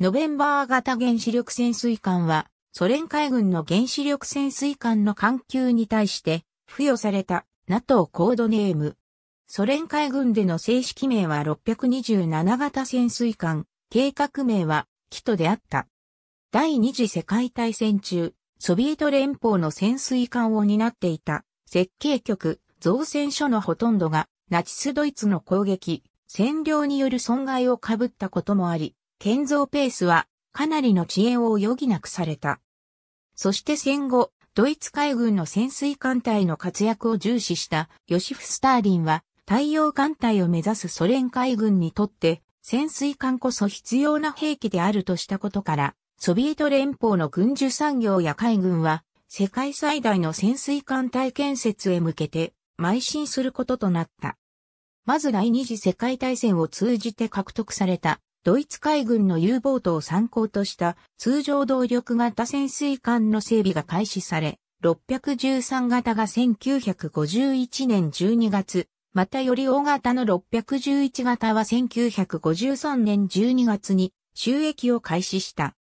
ノベンバー型原子力潜水艦は、ソ連海軍の原子力潜水艦の艦級に対して付与された NATO コードネーム。ソ連海軍での正式名は627型潜水艦、計画名は、キトであった。第二次世界大戦中、ソビエト連邦の潜水艦を担っていた設計局、造船所のほとんどがナチスドイツの攻撃、占領による損害を被ったこともあり、建造ペースはかなりの遅延を余儀なくされた。そして戦後、ドイツ海軍の潜水艦隊の活躍を重視したヨシフ・スターリンは太陽艦隊を目指すソ連海軍にとって潜水艦こそ必要な兵器であるとしたことから、ソビエト連邦の軍需産業や海軍は世界最大の潜水艦隊建設へ向けて邁進することとなった。まず第二次世界大戦を通じて獲得されたドイツ海軍の U ボートを参考とした通常動力型潜水艦の整備が開始され、613型が1951年12月、またより大型の611型は1953年12月に収益を開始した。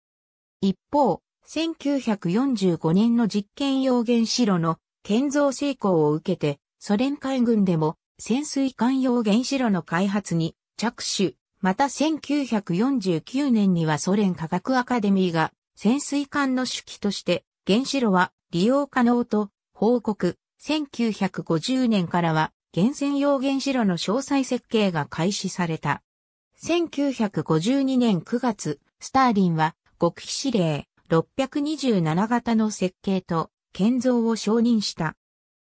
一方、1945年の実験用原子炉の建造成功を受けて、ソ連海軍でも潜水艦用原子炉の開発に着手、また1949年にはソ連科学アカデミーが潜水艦の主機として原子炉は利用可能と報告。1950年からは原泉用原子炉の詳細設計が開始された。1952年9月、スターリンは極秘指令627型の設計と建造を承認した。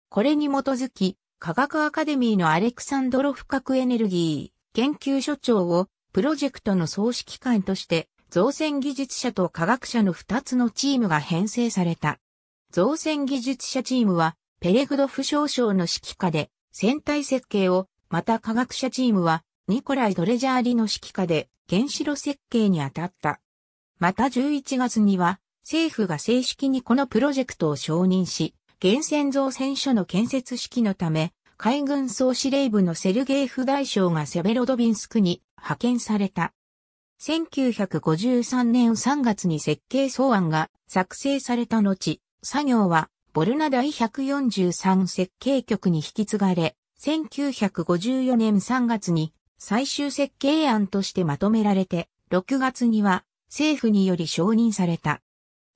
これに基づき科学アカデミーのアレクサンドロフ核エネルギー研究所長をプロジェクトの総指揮官として造船技術者と科学者の2つのチームが編成された。造船技術者チームはペレグドフ少将の指揮下で船体設計を、また科学者チームはニコライ・ドレジャーリの指揮下で原子炉設計に当たった。また11月には政府が正式にこのプロジェクトを承認し、源泉造船所の建設式のため海軍総司令部のセルゲイフ大将がセベロドビンスクに派遣された。1953年3月に設計草案が作成された後、作業はボルナ第143設計局に引き継がれ、1954年3月に最終設計案としてまとめられて、6月には政府により承認された。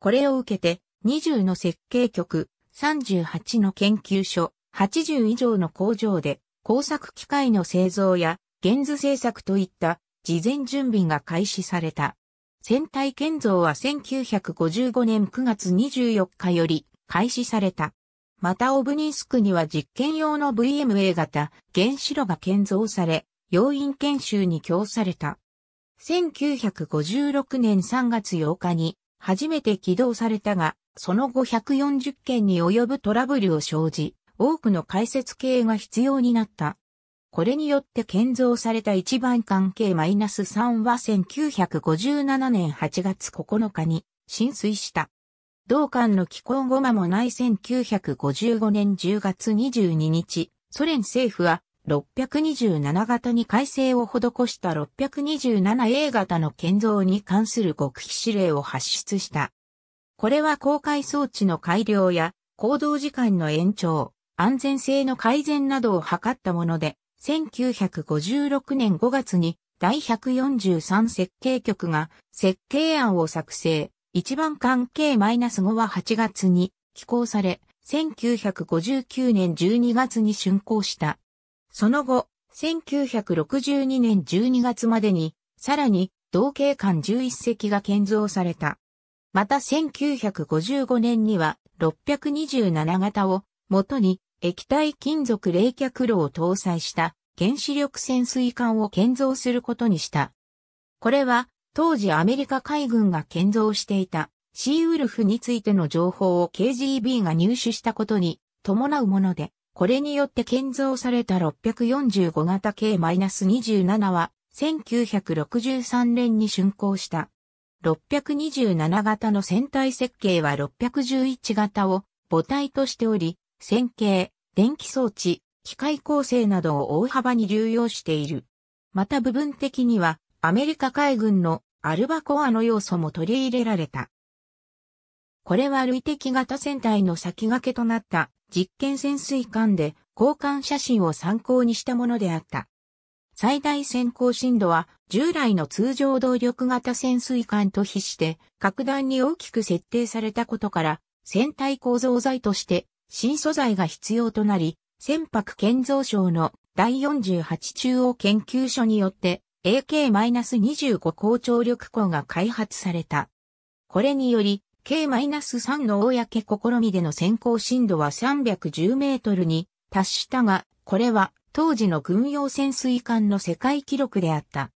これを受けて、20の設計局、38の研究所、80以上の工場で工作機械の製造や原図製作といった事前準備が開始された。船体建造は1955年9月24日より開始された。またオブニンスクには実験用の VMA 型原子炉が建造され、要員研修に供された。1956年3月8日に初めて起動されたが、その後140件に及ぶトラブルを生じ、多くの解説系が必要になった。これによって建造された一番関係 -3 は1957年8月9日に浸水した。同館の寄港後間もない1955年10月22日、ソ連政府は627型に改正を施した 627A 型の建造に関する極秘指令を発出した。これは公開装置の改良や行動時間の延長、安全性の改善などを図ったもので、1956年5月に第143設計局が設計案を作成、一番関係 -5 は8月に寄港され、1959年12月に竣工した。その後、1962年12月までに、さらに、同系艦11隻が建造された。また1955年には、627型を、元に、液体金属冷却炉を搭載した原子力潜水艦を建造することにした。これは当時アメリカ海軍が建造していたシーウルフについての情報を KGB が入手したことに伴うもので、これによって建造された645型 K-27 は1963年に竣工した。627型の船体設計は611型を母体としており、線形、電気装置、機械構成などを大幅に流用している。また部分的にはアメリカ海軍のアルバコアの要素も取り入れられた。これは類的型戦隊の先駆けとなった実験潜水艦で交換写真を参考にしたものであった。最大先行深度は従来の通常動力型潜水艦と比して格段に大きく設定されたことから船体構造材として新素材が必要となり、船舶建造省の第48中央研究所によって AK-25 高張力鋼が開発された。これにより、K-3 の公試みでの先行深度は310メートルに達したが、これは当時の軍用潜水艦の世界記録であった。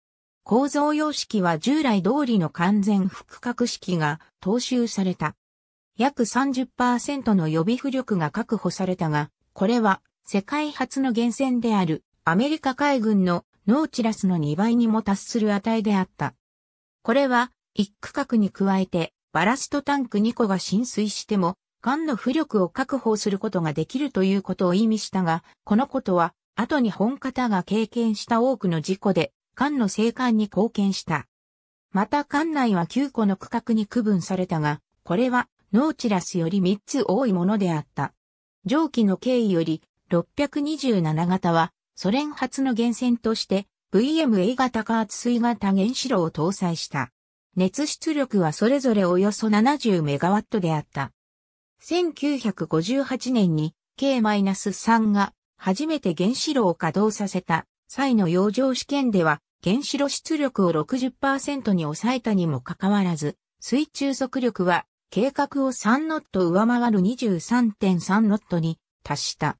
構造様式は従来通りの完全複核式が踏襲された。約30%の予備浮力が確保されたが、これは世界初の源泉であるアメリカ海軍のノーチラスの2倍にも達する値であった。これは一区画に加えてバラストタンク2個が浸水しても艦の浮力を確保することができるということを意味したが、このことは後に本方が経験した多くの事故で艦の生還に貢献した。また艦内は9個の区画に区分されたが、これはノーチラスより3つ多いものであった。上記の経緯より、627型は、ソ連初の源泉として、VMA 型加圧水型原子炉を搭載した。熱出力はそれぞれおよそ70メガワットであった。1958年に K-3 が初めて原子炉を稼働させた際の洋上試験では原子炉出力を60%に抑えたにもかかわらず水中速力は計画を3ノット上回る23.3ノットに達した。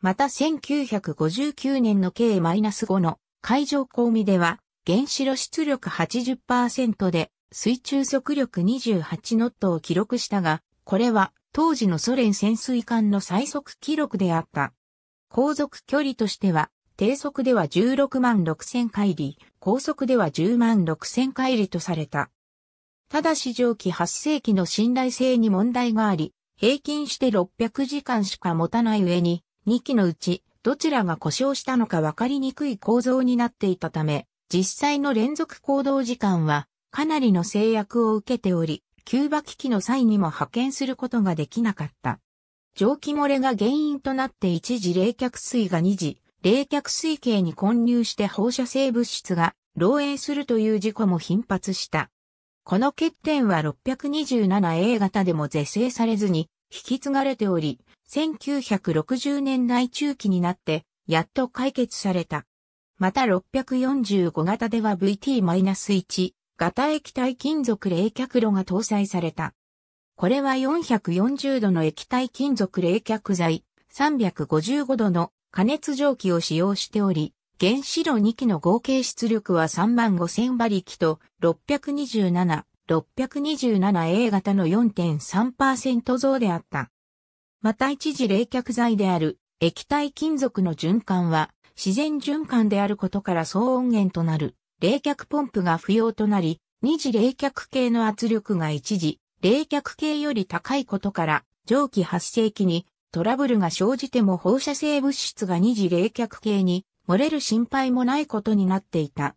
また1959年の K-5 の海上公見では原子炉出力80%で水中速力28ノットを記録したが、これは当時のソ連潜水艦の最速記録であった。航続距離としては、低速では16万6000回里、高速では10万6000回里とされた。ただし蒸気発生器の信頼性に問題があり、平均して600時間しか持たない上に、2機のうちどちらが故障したのか分かりにくい構造になっていたため、実際の連続行動時間はかなりの制約を受けており、キューバ危機の際にも派遣することができなかった。蒸気漏れが原因となって一時冷却水が二時、冷却水系に混入して放射性物質が漏洩するという事故も頻発した。この欠点は 627A 型でも是正されずに引き継がれており、1960年代中期になってやっと解決された。また645型では VT-1 型液体金属冷却炉が搭載された。これは440度の液体金属冷却剤、355度の加熱蒸気を使用しており、原子炉2機の合計出力は35,000馬力と 627-627A 型の4.3%増であった。また一時冷却剤である液体金属の循環は自然循環であることから騒音源となる冷却ポンプが不要となり、二次冷却系の圧力が一時冷却系より高いことから蒸気発生期にトラブルが生じても放射性物質が二次冷却系に漏れる心配もないことになっていた。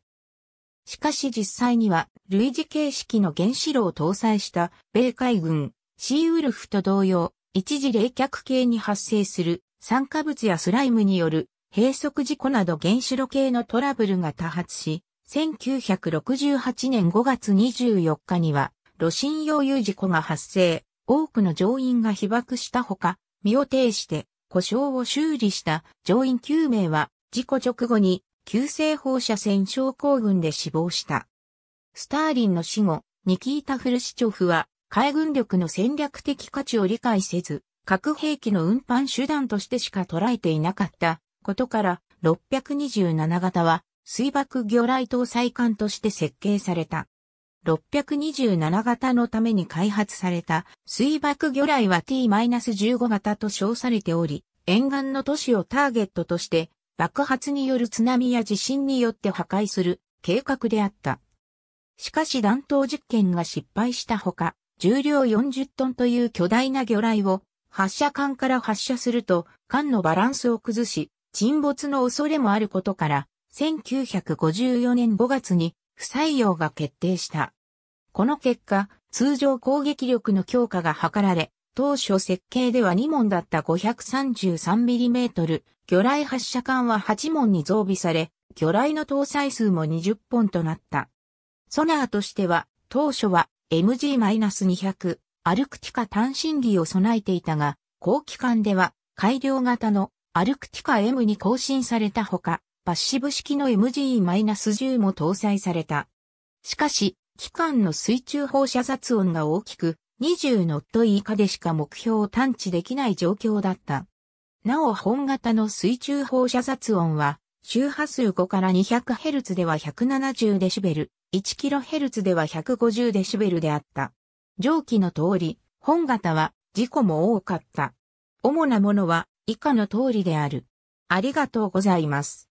しかし実際には、類似形式の原子炉を搭載した米海軍、シーウルフと同様、一時冷却系に発生する酸化物やスライムによる閉塞事故など原子炉系のトラブルが多発し、1968年5月24日には、炉心溶融事故が発生、多くの乗員が被爆したほか、身を挺して故障を修理した乗員9名は事故直後に急性放射線症候群で死亡した。スターリンの死後、ニキータ・フルシチョフは海軍力の戦略的価値を理解せず、核兵器の運搬手段としてしか捉えていなかったことから、627型は水爆魚雷搭載艦として設計された。627型のために開発された水爆魚雷は T-15 型と称されており、沿岸の都市をターゲットとして爆発による津波や地震によって破壊する計画であった。しかし弾頭実験が失敗したほか、重量40トンという巨大な魚雷を発射管から発射すると管のバランスを崩し、沈没の恐れもあることから、1954年5月に不採用が決定した。この結果、通常攻撃力の強化が図られ、当初設計では2門だった 533mm 魚雷発射管は8門に増備され、魚雷の搭載数も20本となった。ソナーとしては、当初は MG-200、アルクティカ単身儀を備えていたが、後期関では改良型のアルクティカ M に更新されたほか、パッシブ式の MG-10 も搭載された。しかし、機関の水中放射雑音が大きく、20ノット以下でしか目標を探知できない状況だった。なお本型の水中放射雑音は、周波数5から 200Hz では 170dB、1kHz では 150dB であった。上記の通り、本型は事故も多かった。主なものは以下の通りである。ありがとうございます。